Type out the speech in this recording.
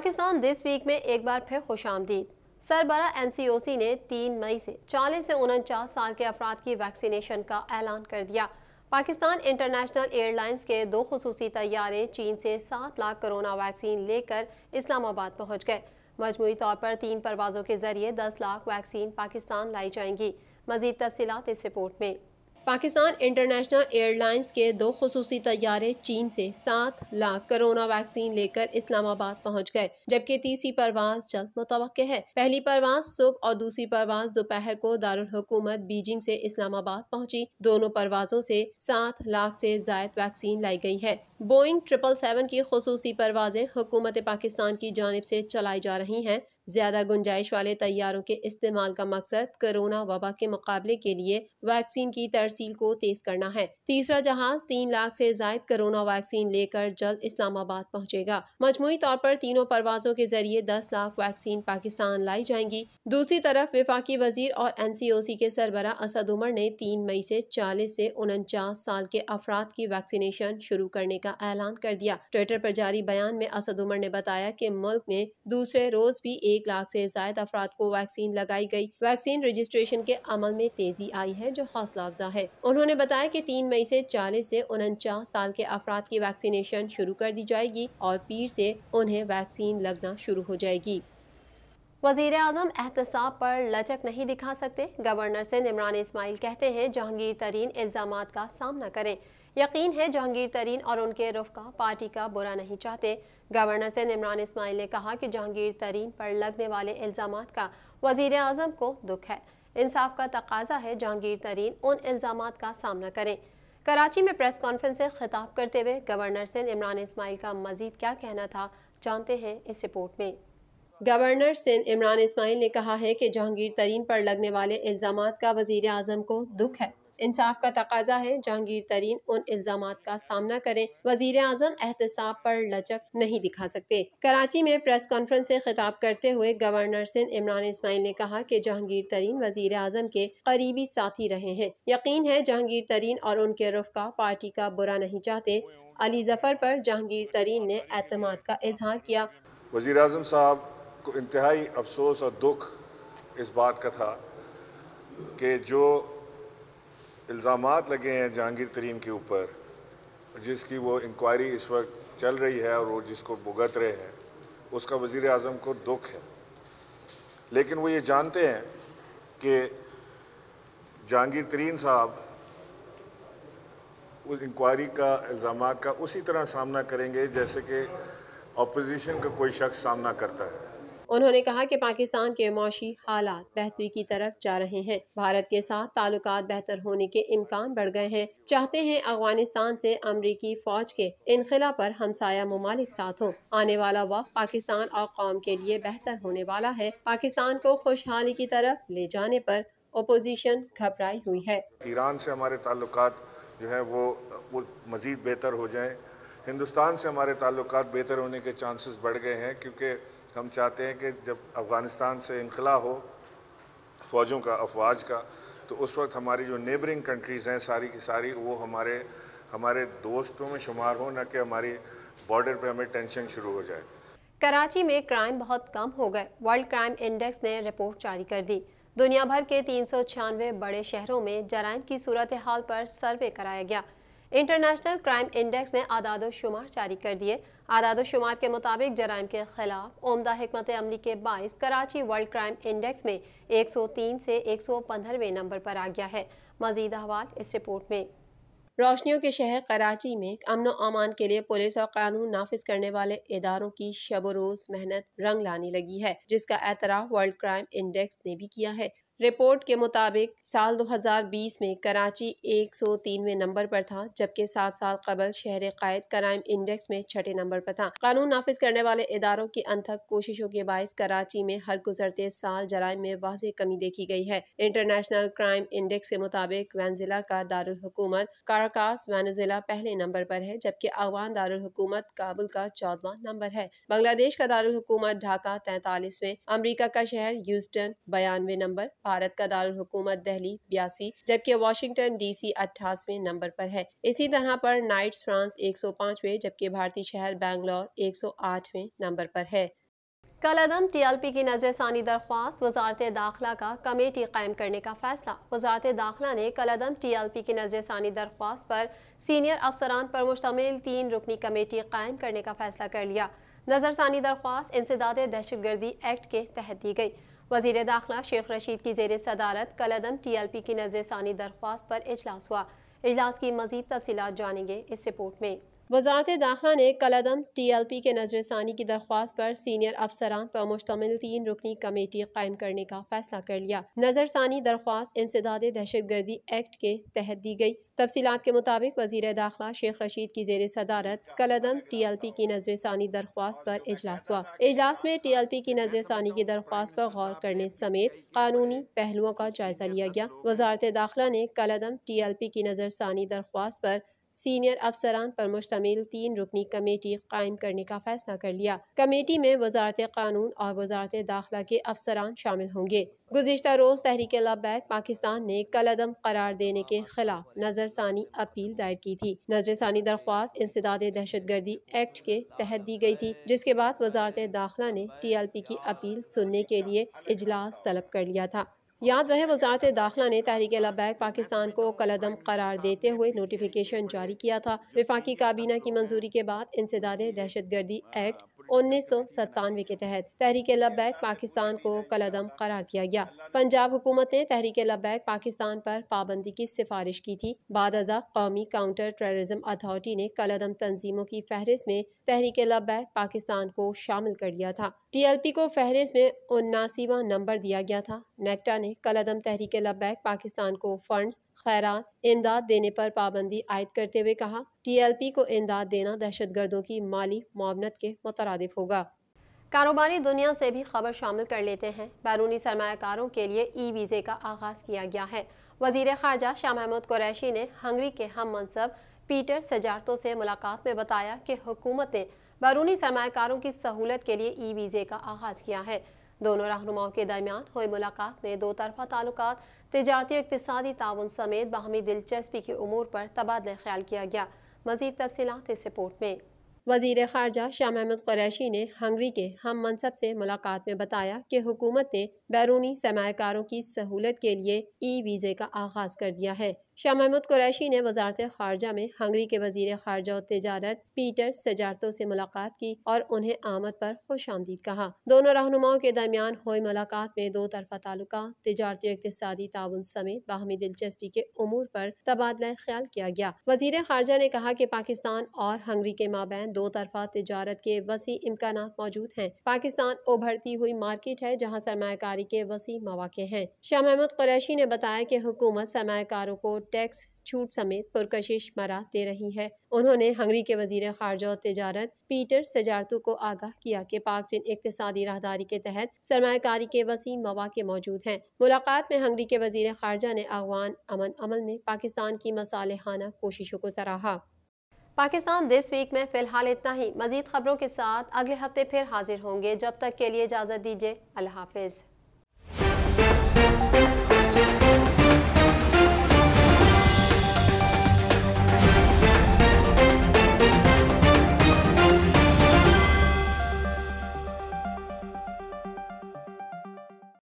Pakistan this week में एक बार फिर खुश आमदीद सरबरा एन सी ओ सी ने तीन मई से चालीस से उनचास साल के अफराद की वैक्सीनेशन का ऐलान कर दिया पाकिस्तान इंटरनेशनल एयरलाइंस के दो खसूसी तैयारे चीन से सात लाख कोरोना वैक्सीन लेकर इस्लामाबाद पहुँच गए मजमू तौर पर तीन परवाज़ों के जरिए दस लाख वैक्सीन पाकिस्तान लाई जाएंगी मजीद तफसीत इस रिपोर्ट में पाकिस्तान इंटरनेशनल एयरलाइंस के दो खसूसी तैयारे चीन से सात लाख कोरोना वैक्सीन लेकर इस्लामाबाद पहुंच गए जबकि तीसरी परवाज जल्द मुतव है पहली परवाज सुबह और दूसरी परवाज दोपहर को दारुल बीजिंग से इस्लामाबाद पहुंची दोनों परवाजों से सात लाख से जायद वैक्सीन लाई गई है बोइंग ट्रिपल सेवन की खसूसी परवाजें हुकूमत पाकिस्तान की जानब से चलाई जा रही हैं ज़्यादा गुंजाइश वाले तैयारों के इस्तेमाल का मकसद कोरोना वबा के मुकाबले के लिए वैक्सीन की तरसील को तेज़ करना है तीसरा जहाज़ तीन लाख से जायद कोरोना वैक्सीन लेकर जल्द इस्लामाबाद पहुँचेगा मजमू तौर पर तीनों परवाजों के जरिए दस लाख वैक्सीन पाकिस्तान लाई जाएंगी दूसरी तरफ विफाकी वजीर और एन सी ओ सी के सरबरा असद उमर ने तीन मई से चालीस से उनचास साल के अफराद की वैक्सीनेशन शुरू करने का ऐलान कर दिया ट्विटर पर जारी बयान में असद उमर ने बताया की मुल्क में दूसरे रोज भी एक लाख से जायद अफराद को वैक्सीन लगाई गई वैक्सीन रजिस्ट्रेशन के अमल में तेजी आई है जो हौसला अफजा है उन्होंने बताया की तीन मई ऐसी चालीस ऐसी उनचास साल के अफराद की वैक्सीनेशन शुरू कर दी जाएगी और पीर से उन्हें वैक्सीन लगना शुरू हो जाएगी वजीर अजम एहतसाब पर लचक नहीं दिखा सकते गवर्नर से इमरान इसमाइल कहते हैं जहांगीर तरीन इल्ज़ाम का सामना करें यकीन है जहांगीर तरीन और उनके का पार्टी का बुरा नहीं चाहते गवर्नर से इमरान इसमाइल ने कहा कि जहांगीर तरीन पर लगने वाले इल्ज़ाम का वजीर अजम को दुख है इंसाफ का तकाजा है जहांगीर तरीन उन इल्ज़ाम का सामना करें कराची में प्रेस कॉन्फ्रेंस से खिताब करते हुए गवर्नर सिंध इमरान इसमाइल का मजीद क्या कहना था जानते हैं इस रिपोर्ट में गवर्नर सिंध इमरान इसमाइल ने कहा है कि जहांगीर तरीन पर लगने वाले इल्ज़ाम का वजीर अजम को दुख है इंसाफ का तकाजा है जहांगीर तरीन उन इल्जाम का सामना करें वजीर अजम एहतसाब पर लचक नहीं दिखा सकते कराची में प्रेस कॉन्फ्रेंस से खिताब करते हुए गवर्नर सिंह इमरान इसमाइल ने कहा कि जहांगीर तरीन वजीर अजम के करीबी साथी रहे हैं यकीन है जहांगीर तरीन और उनके का पार्टी का बुरा नहीं चाहते अली जफर पर जहांगीर तरीन ने अहतमाद का इजहार किया वजीर अजम साहब को इंतहाई अफसोस और दुख इस बात का था कि जो इल्ज़ाम लगे हैं जहांगीर तरीन के ऊपर जिसकी वो इंक्वायरी इस वक्त चल रही है और वो जिसको भुगत रहे हैं उसका वज़ी अजम को दुख है लेकिन वो ये जानते हैं कि जहांगीर तरीन साहब उस इंक्वायरी का इल्ज़ाम का उसी तरह सामना करेंगे जैसे कि अपोजिशन का कोई शख्स सामना करता है उन्होंने कहा कि पाकिस्तान के मौशी हालात बेहतरी की तरफ जा रहे हैं भारत के साथ ताल्लुक बेहतर होने के इम्कान बढ़ गए हैं चाहते हैं अफगानिस्तान से अमरीकी फौज के इनखिला पर हमसाया ममालिक साथ हों आने वाला वक्त पाकिस्तान और कौम के लिए बेहतर होने वाला है पाकिस्तान को खुशहाली की तरफ ले जाने पर अपोजिशन घबराई हुई है ईरान से हमारे ताल्लुक जो है वो, वो मज़ीद बेहतर हो जाए हिंदुस्तान से हमारे ताल्लुक बेहतर होने के चांसेस बढ़ गए हैं क्योंकि हम चाहते हैं कि जब अफ़गानिस्तान से इनकला हो फ़ौजों का अफवाज का तो उस वक्त हमारी जो नेबरिंग कंट्रीज़ हैं सारी की सारी वो हमारे हमारे दोस्तों में शुमार हो ना कि हमारी बॉर्डर पे हमें टेंशन शुरू हो जाए कराची में क्राइम बहुत कम हो गए वर्ल्ड क्राइम इंडेक्स ने रिपोर्ट जारी कर दी दुनिया भर के तीन बड़े शहरों में जराइम की सूरत हाल पर सर्वे कराया गया इंटरनेशनल क्राइम इंडेक्स ने आदाद शुमार जारी कर दिए आदाद शुमार के मुताबिक जराइम के खिलाफ उमदा हमत अमली के बायस कराची वर्ल्ड क्राइम इंडेक्स में 103 से एक सौ पंद्रहवें नंबर पर आ गया है मजीद अहवाल इस रिपोर्ट में रोशनियों के शहर कराची में अमन अमान के लिए पुलिस और कानून नाफिज करने वाले इदारों की शब रोज मेहनत रंग लाने लगी है जिसका एतराफ वर्ल्ड क्राइम इंडेक्स ने भी किया है रिपोर्ट के मुताबिक साल 2020 में कराची एक सौ नंबर पर था जबकि सात साल कबल शहर कायद क्राइम इंडेक्स में छठे नंबर पर था कानून नाफिज करने वाले इदारों की अनथक कोशिशों के बायस कराची में हर गुजरते साल जराइम में वाज कमी देखी गई है इंटरनेशनल क्राइम इंडेक्स के मुताबिक वनजिला का दारकूमत काराकास वैनजिला पहले नंबर पर है जबकि अफगान दारकूमत काबुल का चौदवा नंबर है बांग्लादेश का दारकूमत ढाका तैतालीसवें अमरीका का शहर ह्यूस्टन बयानवे नंबर भारत का दारकूमत दहली बयासी जबकि वाशिंगटन डीसी अट्ठासवें नंबर पर है इसी तरह पर नाइट्स फ्रांस एक सौ पाँचवें जबकि भारतीय शहर बैंगलोर एक सौ आठवें नंबर पर है कल अदम टी एल पी की नजरसानी दरख्वास्त वजारत दाखिला का कमेटी कायम करने का फैसला वजारत दाखिला ने कल अदम टी एल पी की नजरसानी दरख्वास्त पर सीनियर अफसरान पर मुश्तमिल तीन रुकनी कमेटी कायम करने का फैसला कर लिया नजरसानी दरख्वास्त इंसदाद दहशत गर्दी एक्ट के तहत दी गई वजीर दाखिला शेख रशीद की जेर सदारत कल अदम टी एल पी की नजरसानी दरख्वास्त पर अजलास हुआ अजलास की मजीद तफसी जानेंगे इस रिपोर्ट में वजारत दाखिला ने कलदम टी एल पी के नजरसानी की दरख्वास्त पर सीनियर अफसरान पर मुश्तमिल तीन रुकनी कमेटी कायम करने का फैसला कर लिया नजरसानी दरख्वास्त इंसदाद दहशत गर्दी एक्ट के तहत दी गई तफसीत के मुताबिक वजीर दाखिला शेख रशीद की जेर सदारत कलदम टी एल पी की नजरसानी दरख्वास्त पर इजलास हुआ इजलास में टी एल पी की नजरसानी की दरख्वास्त पर गौर करने समेत कानूनी पहलुओं का जायजा लिया गया वजारत दाखिला ने कलदम टी एल पी की नजरसानी दरख्वास्त पर सीनियर अफसरान पर मुश्तमिल तीन रुकनी कमेटी कायम करने का फैसला कर लिया कमेटी में वजारत कानून और वजारत दाखिला के अफसरान शामिल होंगे गुजशत रोज़ तहरीक लबैक पाकिस्तान ने कलदम करार देने के खिलाफ नज़रसानी अपील दायर की थी नज़रसानी दरख्वास्त इंसदाद दहशत गर्दी एक्ट के तहत दी गई थी जिसके बाद वजारत दाखिला ने टी एल पी की अपील सुनने के लिए इजलास तलब कर लिया था याद रहे वजारत दाखिला ने तहरीक लबैक पाकिस्तान को कलदम करार देते हुए नोटिफिकेशन जारी किया था विफाकी काबीना की मंजूरी के बाद इंसदाद दहशत गर्दी एक्ट उन्नीस सौ सत्तानवे के तहत तहरीक लबैक पाकिस्तान को कलदम करार दिया गया पंजाब हुकूमत ने तहरीक लबैक पाकिस्तान पर पाबंदी की सिफारिश की थी बाद अजा कौमी काउंटर टेररिज्म अथॉरिटी ने कलदम तंजीमों की फहरिस्त में तहरीक लबैक पाकिस्तान को शामिल कर लिया था टीएलपी को फहरिस्त में उन्नासीवा नंबर दिया गया था नेक्टा ने कलदम तहरीक लबैक पाकिस्तान को फंड्स खैरात इमदाद देने पर पाबंदी आयद करते हुए कहा टीएलपी को इमदाद देना दहशत गर्दों की माली मामनत के मुतरद होगा कारोबारी दुनिया से भी खबर शामिल कर लेते हैं बैरूनी सरमाकारों के लिए ई वीज़े का आगाज़ किया गया है वजीर खारजा शाह महमूद कुरैशी ने हंगरी के हम मनसब पीटर सजारतों से मुलाकात में बताया कि हुकूमत ने बैरूनी सरमाकारों की सहूलत के लिए ई वीज़े का आगाज़ किया है दोनों रहनुमाओं के दरमियान हुई मुलाकात में दो तरफा ताल्लुक तजारती और इकतदी ताउन समेत बाहमी दिलचस्पी के अमूर पर तबादला ख्याल किया गया मजीद तफसीत इस रिपोर्ट में वजीर खारजा शाह महमूद क्रैशी ने हंगरी के हम मनसब से मुलाकात में बताया कि हुकूमत ने बैरूनी सरमाकारों की सहूलत के लिए ई वीज़े का आगाज़ कर दिया है शाह महमूद कुरैशी ने वजारत खारजा में हंगरी के वजीर खारजा और तजारत पीटर सजारतों से मुलाकात की और उन्हें आमद पर खुश आमदीद कहा दोनों रहनुमाओं के दरमियान हुई मुलाकात में दो तरफा ताल्लुक तजारती इकतदी ताउन समेत बाहमी दिलचस्पी के अमूर पर तबादला ख्याल किया गया वजीर खारजा ने कहा की पाकिस्तान और हंगरी के माबे दो तरफा तजारत के वसी इम्कान मौजूद हैं पाकिस्तान उभरती हुई मार्केट है जहाँ सरमाकारी के वसी मौाक़े हैं शाह महमूद कुरैशी ने बताया की हुकूमत सरमाकारों को टैक्स छूट समेत पुरकशिश मरा दे रही है उन्होंने हंगरी के वजीर खारजा और तजारत पीटर सजारतू को आगाह किया कि पाक चीन इकतदी राहदारी के तहत सरमाकारी के वसी मौाक़े मौजूद हैं मुलाकात में हंगरी के वजीर खारजा ने अगवान अमन अमल में पाकिस्तान की मसालहाना कोशिशों को सराहा पाकिस्तान दिस वीक में फ़िलहाल इतना ही मज़ीद खबरों के साथ अगले हफ्ते फिर हाजिर होंगे जब तक के लिए इजाज़त दीजिए अल्लाह हाफिज़